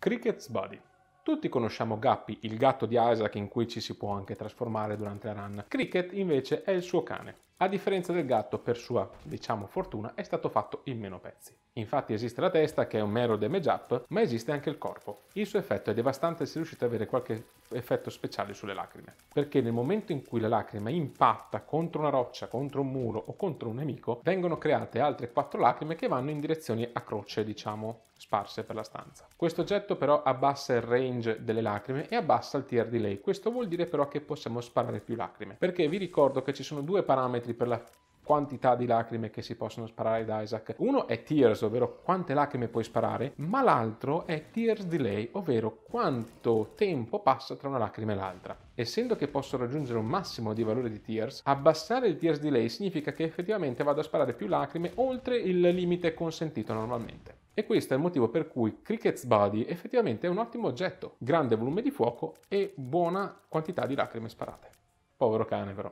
Cricket's Buddy. Tutti conosciamo Guppy, il gatto di Isaac in cui ci si può anche trasformare durante la run. Cricket invece è il suo cane. A differenza del gatto, per sua, diciamo, fortuna, è stato fatto in meno pezzi. Infatti esiste la testa, che è un mero damage up, ma esiste anche il corpo. Il suo effetto è devastante se riuscite ad avere qualche effetto speciale sulle lacrime, perché nel momento in cui la lacrima impatta contro una roccia, contro un muro o contro un nemico, vengono create altre quattro lacrime che vanno in direzioni a croce, diciamo, sparse per la stanza. Questo oggetto però abbassa il range delle lacrime e abbassa il tier delay. Questo vuol dire però che possiamo sparare più lacrime, perché vi ricordo che ci sono due parametri chilometri per la quantità di lacrime che si possono sparare da Isaac. Uno è tears, ovvero quante lacrime puoi sparare, ma l'altro è tears delay, ovvero quanto tempo passa tra una lacrima e l'altra. Essendo che posso raggiungere un massimo di valore di tears, abbassare il tears delay significa che effettivamente vado a sparare più lacrime oltre il limite consentito normalmente. E questo è il motivo per cui Cricket's Body effettivamente è un ottimo oggetto, grande volume di fuoco e buona quantità di lacrime sparate. Povero cane però.